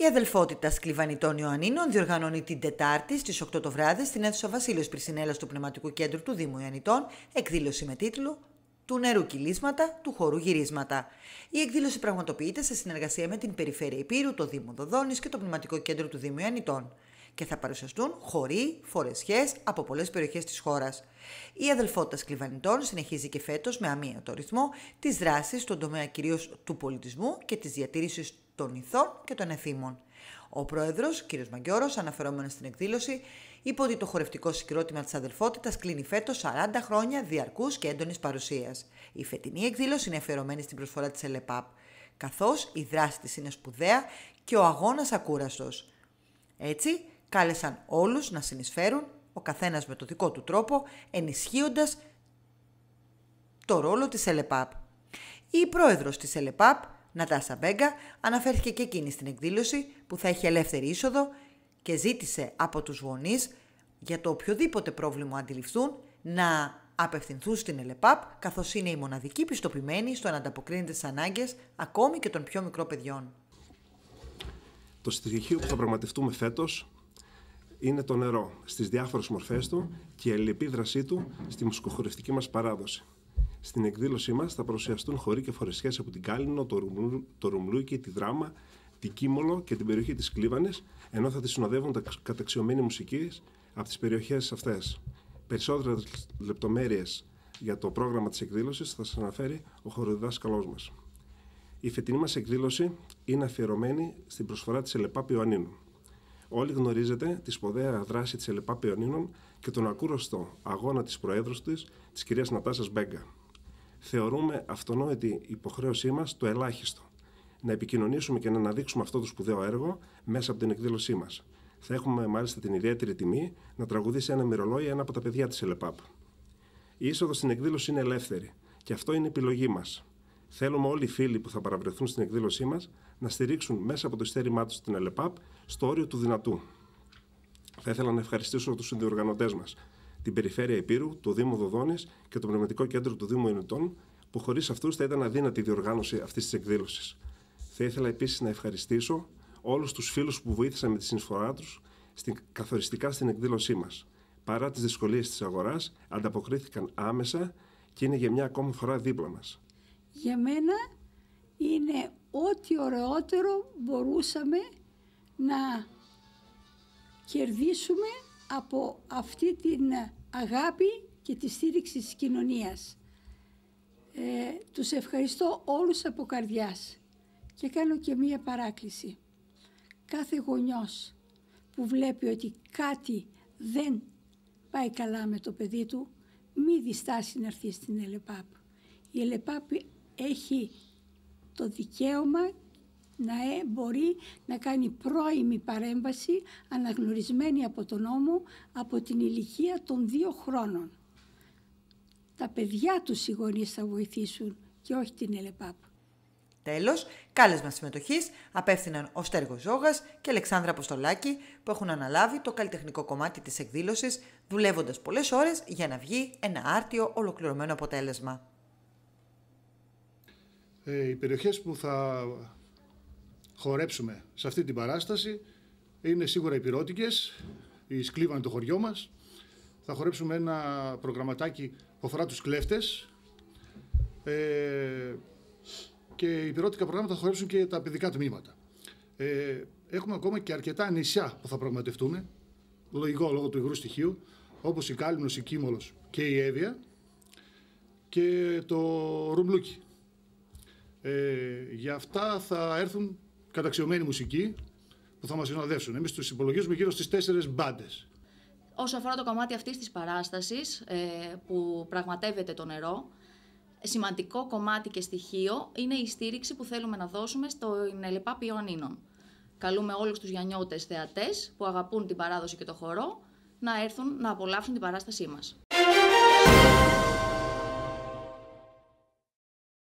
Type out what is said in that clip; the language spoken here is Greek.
Η αδελφότητα Σκλιβανιτών Ιωαννίνων διοργανώνει την Τετάρτη στις 8 το βράδυ στην αίθουσα Βασίλειος Πρισινέλα του Πνευματικού Κέντρου του Δήμου Ιωαννιτών εκδήλωση με τίτλο του νερού κυλίσματα, του χορού γυρίσματα. Η εκδήλωση πραγματοποιείται σε συνεργασία με την Περιφέρεια Υπήρου, το Δήμο Δοδόνης και το Πνευματικό Κέντρο του Δήμου Ιωαννιτών και θα παρουσιαστούν χωρί φορεσιές από πολλές περιοχές της χώρας. Η αδελφότητα Σκλιβανιτών συνεχίζει και φέτος με αμύωτο ρυθμό τις δράσεις στον τομέα κυρίως του πολιτισμού και της διατήρησης των ηθών και των εθήμων. Ο πρόεδρος, κ. Μαγκιόρο, αναφερόμενος στην εκδήλωση, είπε ότι το χορευτικό συγκρότημα της αδελφότητας κλείνει φέτος 40 χρόνια διαρκούς και έντονης παρουσίας. Η φετινή εκδήλωση είναι αφιερωμένη στην προσφορά της ΕΛΕΠΑΠ, καθώς η δράση της είναι σπουδαία και ο αγώνας ακούραστος. Έτσι, κάλεσαν όλους να συνεισφέρουν, ο καθένας με το δικό του τρόπο, ενισχύοντας το ρόλο της ΕΛΕΠΑΠ. Η πρόεδρος της ΕΛΕΠΑΠ, Νατάσα Μπέγκα, αναφέρθηκε και εκείνη στην εκδήλωση που θα έχει ελεύθερη είσοδο και ζήτησε από τους γονείς για το οποιοδήποτε πρόβλημα αντιληφθούν να απευθυνθούν στην ΕΛΕΠΑΠ καθώς είναι η μοναδική πιστοποιημένη στο να ανταποκρίνεται στις ανάγκες ακόμη και των πιο μικρών παιδιών. Το στοιχείο που θα πραγματευτούμε φέτος είναι το νερό στις διάφορες μορφές του και η αλληλεπίδρασή του στη μουσικοχορευτική μας παράδοση. Στην εκδήλωσή μας θα παρουσιαστούν χωρί και φορεσιές από την Κάλινο, το, Ρουμλού, το Ρουμλούκι, τη Δράμα, την Κίμολο και την περιοχή της Κλίβανη, ενώ θα τη συνοδεύουν τα καταξιωμένη μουσική από τις περιοχές αυτές. Περισσότερες λεπτομέρειες για το πρόγραμμα της εκδήλωσης θα σας αναφέρει ο χωροδιδάσκαλό μας. Η φετινή μας εκδήλωση είναι αφιερωμένη στην προσφορά της ΕΛΕΠΑ ανίνου. Όλοι γνωρίζετε τη σπουδαία δράση της ΕΛΕΠΑ ανίνου και τον ακούραστο αγώνα της Προέδρου της, της κυρίας Νατάσας Μπέγκα θεωρούμε αυτονόητη υποχρέωσή μας το ελάχιστο. Να επικοινωνήσουμε και να αναδείξουμε αυτό το σπουδαίο έργο μέσα από την εκδήλωσή μας. Θα έχουμε μάλιστα την ιδιαίτερη τιμή να τραγουδήσει ένα μυρολόι ένα από τα παιδιά της ΕΛΕΠΑΠ. Η είσοδος στην εκδήλωση είναι ελεύθερη και αυτό είναι επιλογή μας. Θέλουμε όλοι οι φίλοι που θα παραβρεθούν στην εκδήλωσή μας να στηρίξουν μέσα από το ειστέρημά τους την ΕΛΕΠΑΠ στο όριο του δυνατού. Θα ήθελα να ευχαριστήσω τους συνδιοργανωτές μας, την Περιφέρεια Επίρου, το Δήμο Δοδόνης και το Πνευματικό Κέντρο του Δήμου Ενωτών, που χωρίς αυτούς θα ήταν αδύνατη η διοργάνωση αυτής της εκδήλωσης. Θα ήθελα επίσης να ευχαριστήσω όλους τους φίλους που βοήθησαν με τη συνεισφορά τους καθοριστικά στην εκδήλωσή μας. Παρά τις δυσκολίες της αγοράς, ανταποκρίθηκαν άμεσα και είναι για μια ακόμη φορά δίπλα μας. Για μένα είναι ό,τι ωραιότερο μπορούσαμε να κερδίσουμε από αυτή την αγάπη και τη στήριξη της κοινωνίας. Ε, τους ευχαριστώ όλους από καρδιάς και κάνω και μία παράκληση. Κάθε γονιός που βλέπει ότι κάτι δεν πάει καλά με το παιδί του, μη διστάσει να έρθει στην ΕΛΕΠΑΠ. Η ΕΛΕΠΑΠ έχει το δικαίωμα να ε, μπορεί να κάνει πρώιμη παρέμβαση αναγνωρισμένη από τον νόμο από την ηλικία των δύο χρόνων. Τα παιδιά τους οι γονείς θα βοηθήσουν και όχι την ΕΛΕΠΑΠ. Τέλος, κάλεσμα συμμετοχή απέφθηναν ο Στέργος Ζόγα και Αλεξάνδρα Αποστολάκη που έχουν αναλάβει το καλλιτεχνικό κομμάτι της εκδήλωσης, δουλεύοντας πολλές ώρες για να βγει ένα άρτιο ολοκληρωμένο αποτέλεσμα. Ε, οι περιοχές που θα χορέψουμε σε αυτή την παράσταση. Είναι σίγουρα οι υπηρώτικες, οι σκλήβανε το χωριό μας. Θα χορέψουμε ένα προγραμματάκι που αφορά τους κλέφτες. Ε, και οι πυρότικα προγράμματα θα χορέψουν και τα παιδικά τμήματα. Ε, έχουμε ακόμα και αρκετά νησιά που θα πραγματευτούμε, λογικό λόγω του υγρού στοιχείου, όπως η Κάλυμνος, η Κίμολος και η Εύβοια και το Ρουμπλούκι. Ε, για αυτά θα έρθουν καταξιωμένη μουσική που θα μας συνοδεύσουν. Εμείς τους υπολογίζουμε γύρω στις τέσσερι μπάντες. Όσο αφορά το κομμάτι αυτής της παράστασης ε, που πραγματεύεται το νερό, σημαντικό κομμάτι και στοιχείο είναι η στήριξη που θέλουμε να δώσουμε στο ΕΛΕΠΑ Πιονίνων. Καλούμε όλους τους γιανιώτες θεατές που αγαπούν την παράδοση και το χορό να έρθουν να απολαύσουν την παράστασή μας.